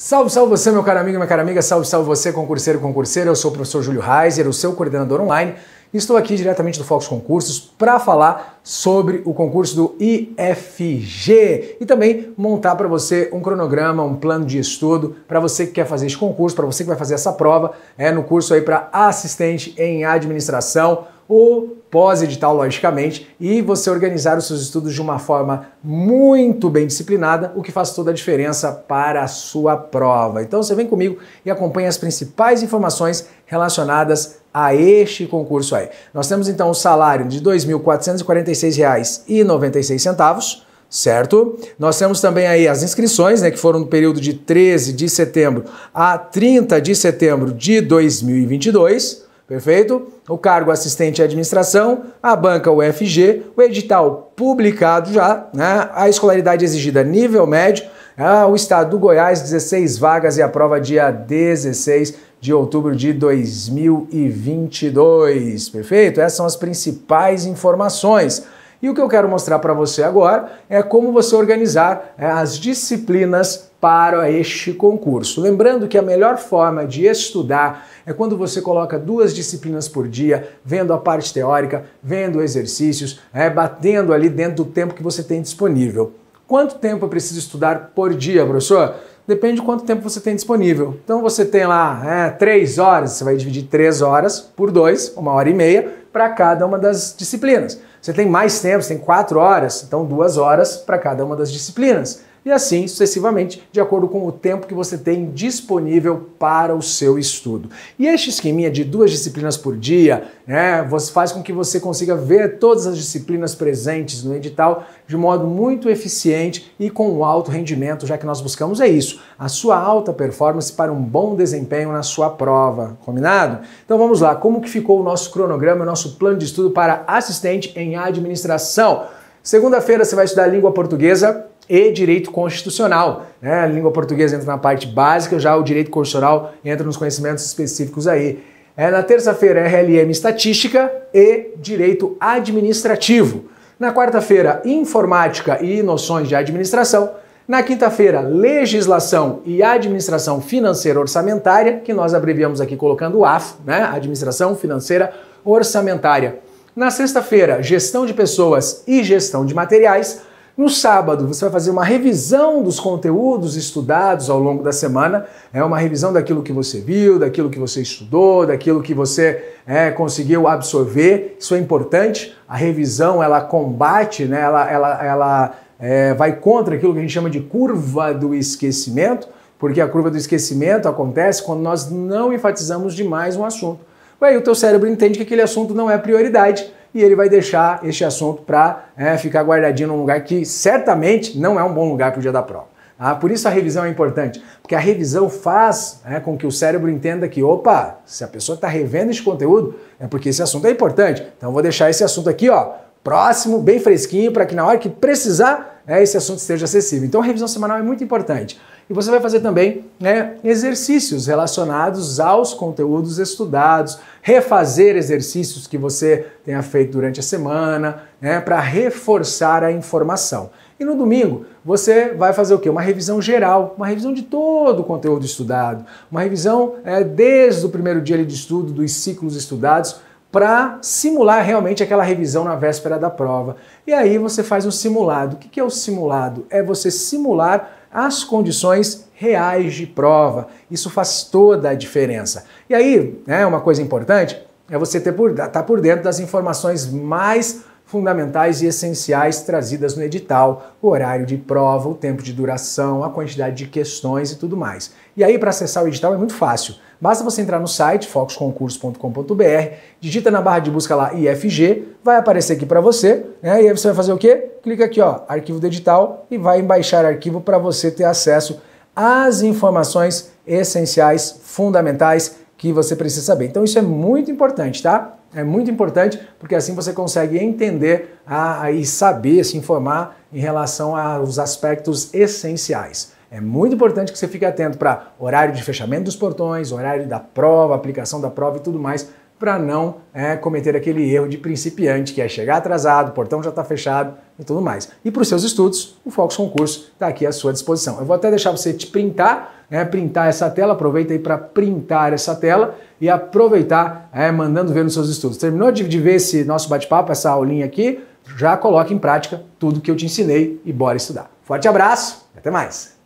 Salve, salve você, meu caro amigo, minha cara amiga, salve, salve você, concurseiro, concurseira. Eu sou o professor Júlio Reiser, o seu coordenador online. Estou aqui diretamente do Fox Concursos para falar sobre o concurso do IFG e também montar para você um cronograma, um plano de estudo para você que quer fazer esse concurso, para você que vai fazer essa prova, é no curso aí para assistente em administração ou pós-edital, logicamente, e você organizar os seus estudos de uma forma muito bem disciplinada, o que faz toda a diferença para a sua prova. Então você vem comigo e acompanha as principais informações relacionadas a este concurso aí. Nós temos então o um salário de R$ 2.446,96 certo? Nós temos também aí as inscrições, né, que foram no período de 13 de setembro a 30 de setembro de 2022. Perfeito? O cargo assistente à administração, a banca UFG, o edital publicado já, né? a escolaridade exigida nível médio, ah, o estado do Goiás, 16 vagas e a prova dia 16 de outubro de 2022. Perfeito? Essas são as principais informações. E o que eu quero mostrar para você agora é como você organizar né, as disciplinas para este concurso. Lembrando que a melhor forma de estudar é quando você coloca duas disciplinas por dia, vendo a parte teórica, vendo exercícios, é, batendo ali dentro do tempo que você tem disponível. Quanto tempo eu preciso estudar por dia, professor? Depende de quanto tempo você tem disponível. Então você tem lá é, três horas, você vai dividir três horas por dois, uma hora e meia, para cada uma das disciplinas. Você tem mais tempo, você tem quatro horas, então duas horas para cada uma das disciplinas e assim sucessivamente, de acordo com o tempo que você tem disponível para o seu estudo. E este esqueminha de duas disciplinas por dia, né, faz com que você consiga ver todas as disciplinas presentes no edital de modo muito eficiente e com alto rendimento, já que nós buscamos é isso, a sua alta performance para um bom desempenho na sua prova, combinado? Então vamos lá, como que ficou o nosso cronograma, o nosso plano de estudo para assistente em administração? Segunda-feira você vai estudar língua portuguesa, e direito constitucional. Né? A língua portuguesa entra na parte básica, já o direito constitucional entra nos conhecimentos específicos aí. É, na terça-feira, RLM Estatística e Direito Administrativo. Na quarta-feira, Informática e Noções de Administração. Na quinta-feira, Legislação e Administração Financeira Orçamentária, que nós abreviamos aqui colocando AF, né? Administração Financeira Orçamentária. Na sexta-feira, Gestão de Pessoas e Gestão de Materiais. No sábado, você vai fazer uma revisão dos conteúdos estudados ao longo da semana, é uma revisão daquilo que você viu, daquilo que você estudou, daquilo que você é, conseguiu absorver. Isso é importante. A revisão ela combate, né? ela, ela, ela é, vai contra aquilo que a gente chama de curva do esquecimento, porque a curva do esquecimento acontece quando nós não enfatizamos demais um assunto. Aí o teu cérebro entende que aquele assunto não é prioridade e ele vai deixar este assunto para é, ficar guardadinho num lugar que certamente não é um bom lugar para o dia da prova. Ah, por isso a revisão é importante, porque a revisão faz é, com que o cérebro entenda que, opa, se a pessoa está revendo esse conteúdo, é porque esse assunto é importante. Então vou deixar esse assunto aqui, ó, próximo, bem fresquinho, para que na hora que precisar, é, esse assunto esteja acessível. Então a revisão semanal é muito importante. E você vai fazer também né, exercícios relacionados aos conteúdos estudados, refazer exercícios que você tenha feito durante a semana, né, para reforçar a informação. E no domingo você vai fazer o quê? Uma revisão geral, uma revisão de todo o conteúdo estudado, uma revisão é, desde o primeiro dia de estudo, dos ciclos estudados, para simular realmente aquela revisão na véspera da prova. E aí você faz um simulado. O que é o simulado? É você simular as condições reais de prova. Isso faz toda a diferença. E aí, né, uma coisa importante é você estar tá por dentro das informações mais fundamentais e essenciais trazidas no edital, o horário de prova, o tempo de duração, a quantidade de questões e tudo mais. E aí, para acessar o edital é muito fácil. Basta você entrar no site foxconcurso.com.br, digita na barra de busca lá IFG, vai aparecer aqui para você, né? E aí você vai fazer o quê? Clica aqui, ó, arquivo do edital e vai embaixar baixar arquivo para você ter acesso às informações essenciais, fundamentais que você precisa saber. Então isso é muito importante, tá? É muito importante porque assim você consegue entender a, ah, a, e saber, se informar em relação aos aspectos essenciais. É muito importante que você fique atento para horário de fechamento dos portões, horário da prova, aplicação da prova e tudo mais, para não é, cometer aquele erro de principiante que é chegar atrasado, o portão já está fechado e tudo mais. E para os seus estudos, o Focus Concurso está aqui à sua disposição. Eu vou até deixar você te printar né, printar essa tela, aproveita aí para printar essa tela e aproveitar é, mandando ver nos seus estudos. Terminou de, de ver esse nosso bate-papo, essa aulinha aqui? Já coloca em prática tudo que eu te ensinei e bora estudar. Forte abraço, até mais!